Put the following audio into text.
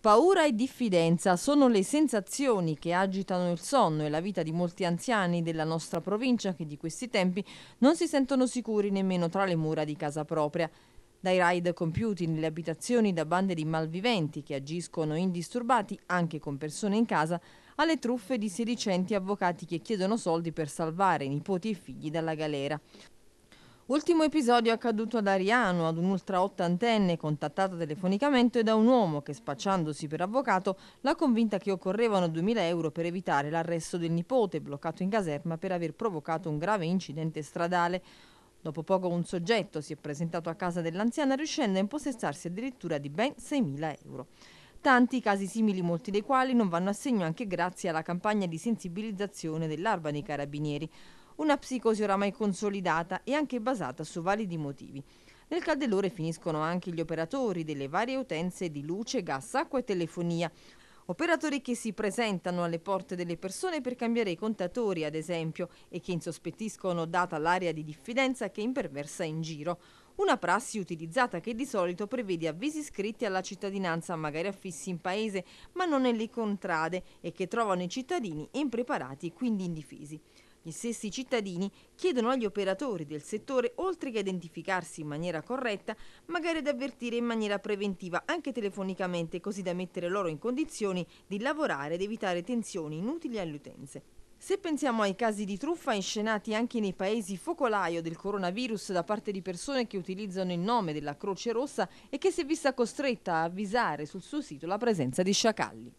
Paura e diffidenza sono le sensazioni che agitano il sonno e la vita di molti anziani della nostra provincia che di questi tempi non si sentono sicuri nemmeno tra le mura di casa propria. Dai raid compiuti nelle abitazioni da bande di malviventi che agiscono indisturbati anche con persone in casa, alle truffe di sedicenti avvocati che chiedono soldi per salvare nipoti e figli dalla galera. Ultimo episodio accaduto ad Ariano, ad un'ultra ottantenne contattata telefonicamente da un uomo che, spacciandosi per avvocato, l'ha convinta che occorrevano 2000 euro per evitare l'arresto del nipote bloccato in caserma per aver provocato un grave incidente stradale. Dopo poco un soggetto si è presentato a casa dell'anziana riuscendo a impossessarsi addirittura di ben 6.000 euro. Tanti casi simili, molti dei quali non vanno a segno anche grazie alla campagna di sensibilizzazione dell'Arba dei Carabinieri una psicosi oramai consolidata e anche basata su validi motivi. Nel caldellore finiscono anche gli operatori delle varie utenze di luce, gas, acqua e telefonia. Operatori che si presentano alle porte delle persone per cambiare i contatori, ad esempio, e che insospettiscono data l'area di diffidenza che imperversa in giro. Una prassi utilizzata che di solito prevede avvisi iscritti alla cittadinanza, magari affissi in paese, ma non nelle contrade e che trovano i cittadini impreparati e quindi indifesi. Gli stessi cittadini chiedono agli operatori del settore, oltre che identificarsi in maniera corretta, magari ad avvertire in maniera preventiva, anche telefonicamente, così da mettere loro in condizioni di lavorare ed evitare tensioni inutili alle utenze. Se pensiamo ai casi di truffa inscenati anche nei paesi focolaio del coronavirus da parte di persone che utilizzano il nome della Croce Rossa e che si è vista costretta a avvisare sul suo sito la presenza di sciacalli.